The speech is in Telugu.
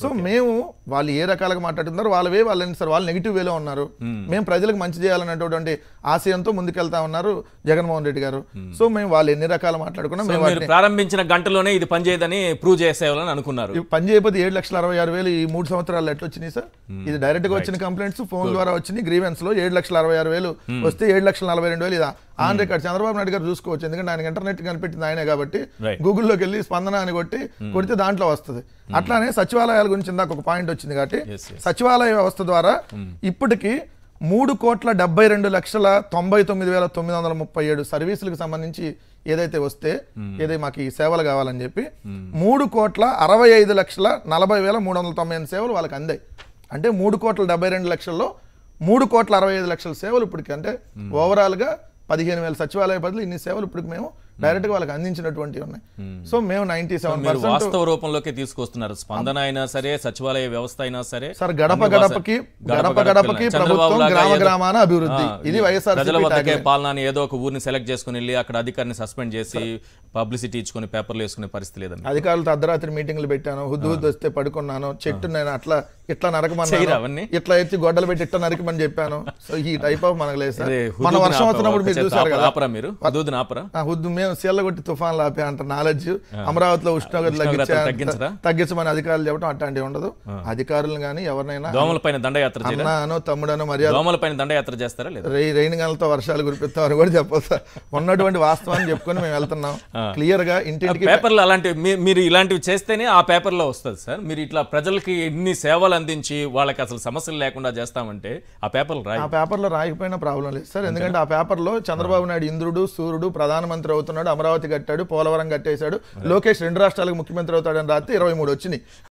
సో మేము వాళ్ళు ఏ రకాలుగా మాట్లాడుతున్నారు వాళ్ళవే వాళ్ళు సార్ వాళ్ళు నెగిటివ్ వేలో ఉన్నారు మేము ప్రజలకు మంచి చేయాలనేటువంటి ఆశయంతో ముందుకెళ్తా ఉన్నారు జగన్మోహన్ రెడ్డి గారు సో మేము వాళ్ళు ఎన్ని రకాలు మాట్లాడుకున్నా మేము ప్రారంభించిన గంటలోనే ఇది పనిచేయదని ప్రూవ్ చేసేవాళ్ళని అనుకున్నారు పనిచేయపోతే ఏడు లక్షల అరవై ఆరు వేలు ఈ మూడు సంవత్సరాలు ఎట్లా వచ్చినాయి సార్ ఇది డైరెక్ట్ గా వచ్చిన కంప్లైంట్స్ ఫోన్ ద్వారా వచ్చినాయి గ్రీవెన్స్ లో ఏడు లక్షల అరవై ఆరు వేలు వస్తే ఏడు లక్షల నలభై రెండు వేలు ఇదా on record hmm. Chandrababu Naidu garu చూసుకోవచ్చు ఎందుకంటే ఆయన ఇంటర్నెట్ కనిపెట్టింది ఆయనే కాబట్టి గూగుల్లోకి వెళ్ళి స్పందన అని కొట్టి hmm. కొడితే దాంట్లో వస్తుంది hmm. అట్లానే సచివాలయాల గురించి ఇందాక ఒక పాయింట్ వచ్చింది కాబట్టి సచివాలయ వ్యవస్థ ద్వారా ఇప్పటికీ మూడు కోట్ల డెబ్బై రెండు లక్షల తొంభై తొమ్మిది వేల తొమ్మిది వందల ముప్పై ఏడు సర్వీసులకు సంబంధించి ఏదైతే వస్తే ఏదైతే మాకు ఈ సేవలు కావాలని చెప్పి మూడు కోట్ల అరవై ఐదు లక్షల నలభై వేల మూడు వందల తొంభై ఎనిమిది సేవలు వాళ్ళకి అందాయి అంటే మూడు కోట్ల డెబ్బై రెండు లక్షల్లో మూడు కోట్ల అరవై ఐదు లక్షల సేవలు ఇప్పటికీ అంటే ఓవరాల్గా పదిహేను వేల సచివాలయ బదులు ఇన్ని సేవలు ఇప్పుడు మేము డైరెక్ట్ గా వాళ్ళకి అందించినటువంటి ఉన్నాయి సో మేము నైన్టీ సెవెన్ వాస్తవ రూపంలోకి తీసుకొస్తున్నారు స్పందన అయినా సరే సచివాలయ వ్యవస్థ అయినా సరే సార్ గడప గడపకి గడప గడపకి ప్రభుత్వం గ్రామ గ్రామాన అభివృద్ధి ఇది వైఎస్ఆర్ ప్రజల వద్దకే పాలన ఏదో ఒక ఊరిని సెలెక్ట్ చేసుకుని వెళ్ళి అక్కడ అధికారిని సస్పెండ్ చేసి పబ్లిసిటీ ఇచ్చుకుని పేపర్లు వేసుకునే పరిస్థితి లేదండి అధికారులతో అర్ధరాత్రి మీటింగ్లు పెట్టాను హుద్దు హుద్దు వస్తే పడుకున్నాను చెట్టు నేను అట్లా ఇట్లా నరకమని ఇట్లా ఎత్తి గొడ్డలు పెట్టి ఇట్లా నరకమని చెప్పాను సో ఈ టైప్ ఆఫ్ మనకు లేదు సార్ మన వర్షం వచ్చినప్పుడు మీరు చూసారు కదా మీరు హుద్దు మేము నేను కొట్టి తుఫాన్లు ఆపే అంట నాలెడ్జ్ అమరావతిలో ఉష్ణోగ్రత తగ్గించమని అధికారులు చెప్పడం అట్లాంటివి ఉండదు అధికారులు కానీ ఎవరినైనా దోమలపైన దండయాత్ర అన్నానో తమ్ముడనో మర్యాద దోమలపైన దండయాత్ర చేస్తారా రెయిన్ గంటలతో వర్షాలు కురిపిస్తాం కూడా చెప్పొస్తా ఉన్నటువంటి వాస్తవాన్ని చెప్పుకొని మేము వెళ్తున్నాం క్లియర్ గా ఇంటింటికి పేపర్లు అలాంటివి మీరు ఇలాంటివి చేస్తేనే ఆ పేపర్లో వస్తుంది సార్ మీరు ఇట్లా ప్రజలకి ఎన్ని సేవలు అందించి వాళ్ళకి అసలు సమస్యలు లేకుండా చేస్తామంటే ఆ పేపర్లు రాయి ఆ పేపర్లో రాయకపోయినా ప్రాబ్లం లేదు సార్ ఎందుకంటే ఆ పేపర్లో చంద్రబాబు నాయుడు ఇంద్రుడు సూర్యుడు ప్రధానమంత్రి అవుతున్న ఉన్నాడు అమరావతి కట్టాడు పోలవరం కట్టేశాడు లోకేష్ రెండు రాష్ట్రాలకు ముఖ్యమంత్రి అవుతాడని రాత్రి ఇరవై మూడు వచ్చినాయి